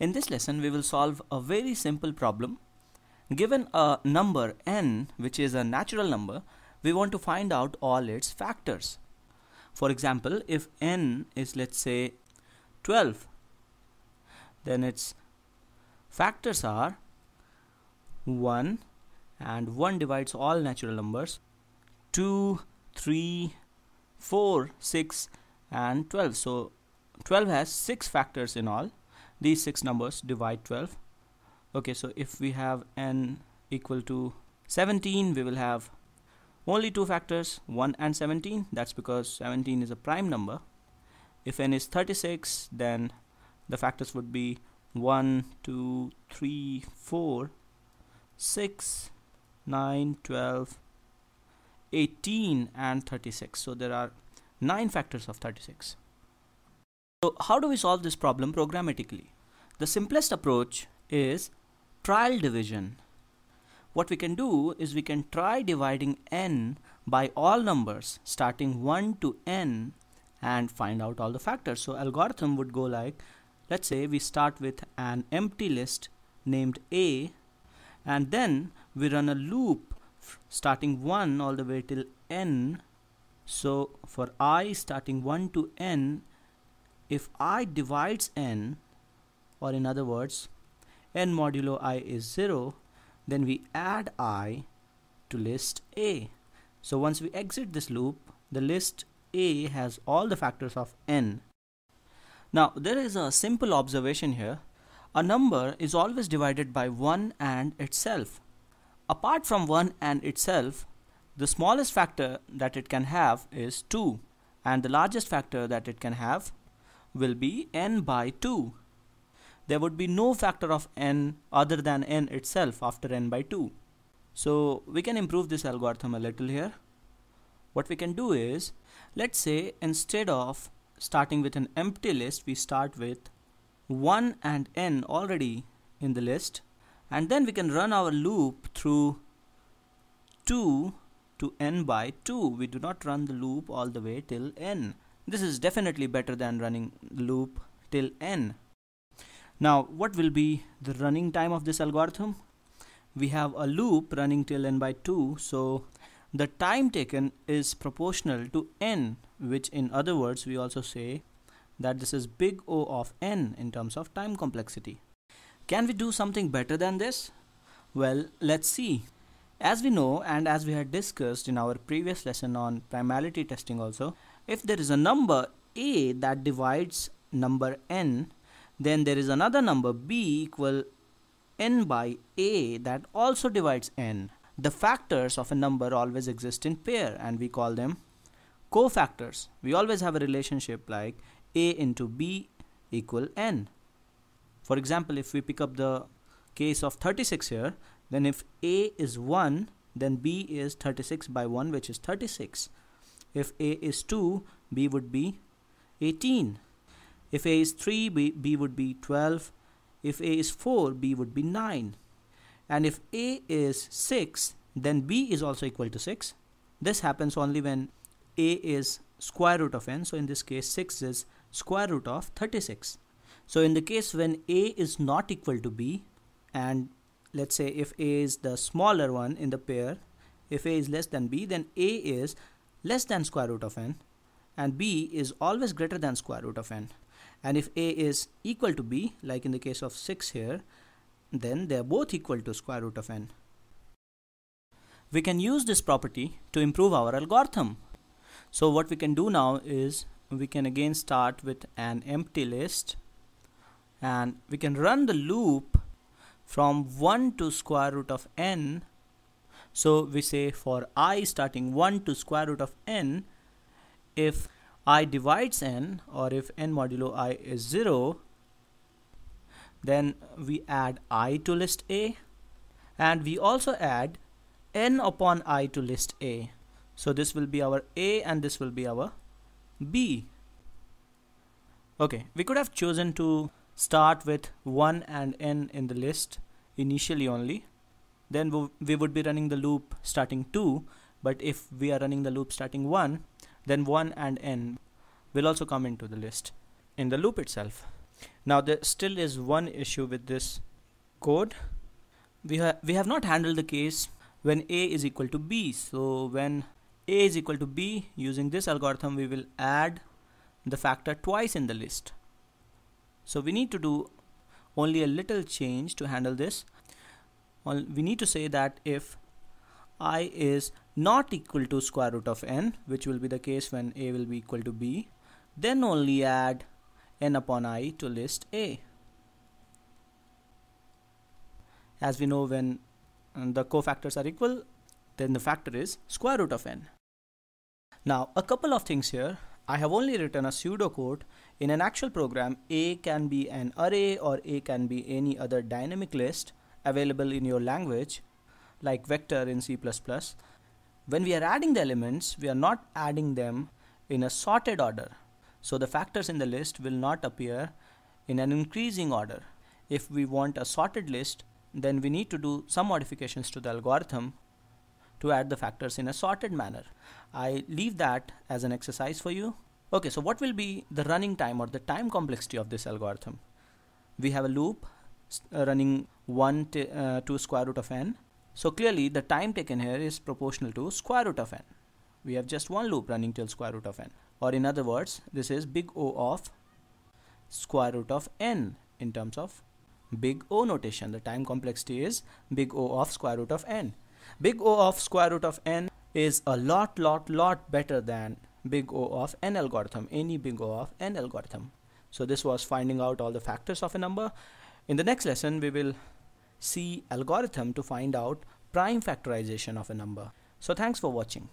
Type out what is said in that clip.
In this lesson, we will solve a very simple problem. Given a number n, which is a natural number, we want to find out all its factors. For example, if n is let's say 12, then its factors are 1 and 1 divides all natural numbers 2, 3, 4, 6 and 12. So 12 has 6 factors in all these six numbers divide 12 okay so if we have n equal to 17 we will have only two factors 1 and 17 that's because 17 is a prime number if n is 36 then the factors would be 1 2 3 4 6 9 12 18 and 36 so there are 9 factors of 36 so how do we solve this problem programmatically? The simplest approach is trial division. What we can do is we can try dividing n by all numbers starting 1 to n and find out all the factors. So algorithm would go like, let's say we start with an empty list named A and then we run a loop starting 1 all the way till n. So for i starting 1 to n if i divides n or in other words n modulo i is 0 then we add i to list a so once we exit this loop the list a has all the factors of n now there is a simple observation here a number is always divided by 1 and itself apart from 1 and itself the smallest factor that it can have is 2 and the largest factor that it can have will be n by 2. There would be no factor of n other than n itself after n by 2. So we can improve this algorithm a little here. What we can do is, let's say instead of starting with an empty list, we start with 1 and n already in the list and then we can run our loop through 2 to n by 2 we do not run the loop all the way till n this is definitely better than running loop till n. Now, what will be the running time of this algorithm? We have a loop running till n by 2, so the time taken is proportional to n, which in other words, we also say that this is big O of n in terms of time complexity. Can we do something better than this? Well, let's see. As we know and as we had discussed in our previous lesson on primality testing also, if there is a number a that divides number n, then there is another number b equal n by a that also divides n. The factors of a number always exist in pair and we call them cofactors. We always have a relationship like a into b equal n. For example, if we pick up the case of 36 here, then if a is 1, then b is 36 by 1 which is 36 if A is 2, B would be 18. If A is 3, B, B would be 12. If A is 4, B would be 9. And if A is 6, then B is also equal to 6. This happens only when A is square root of n. So in this case, 6 is square root of 36. So in the case when A is not equal to B, and let's say if A is the smaller one in the pair, if A is less than B, then A is less than square root of n and b is always greater than square root of n and if a is equal to b like in the case of 6 here then they are both equal to square root of n. We can use this property to improve our algorithm. So what we can do now is we can again start with an empty list and we can run the loop from 1 to square root of n so we say for i starting 1 to square root of n, if i divides n or if n modulo i is 0, then we add i to list A and we also add n upon i to list A. So this will be our A and this will be our B. Okay, we could have chosen to start with 1 and n in the list initially only then we would be running the loop starting 2 but if we are running the loop starting 1 then 1 and n will also come into the list in the loop itself now there still is one issue with this code we, we have not handled the case when a is equal to b so when a is equal to b using this algorithm we will add the factor twice in the list so we need to do only a little change to handle this well, we need to say that if i is not equal to square root of n which will be the case when a will be equal to b then only add n upon i to list a as we know when uh, the cofactors are equal then the factor is square root of n now a couple of things here I have only written a pseudocode. In an actual program, A can be an array or A can be any other dynamic list available in your language like vector in C++. When we are adding the elements, we are not adding them in a sorted order. So the factors in the list will not appear in an increasing order. If we want a sorted list, then we need to do some modifications to the algorithm to add the factors in a sorted manner. I leave that as an exercise for you. Okay, so what will be the running time or the time complexity of this algorithm? We have a loop uh, running 1 uh, to square root of n. So clearly the time taken here is proportional to square root of n. We have just one loop running till square root of n or in other words this is big O of square root of n in terms of big O notation. The time complexity is big O of square root of n. Big O of square root of n is a lot lot lot better than big O of n algorithm, any big O of n algorithm. So this was finding out all the factors of a number. In the next lesson we will C algorithm to find out prime factorization of a number. So thanks for watching.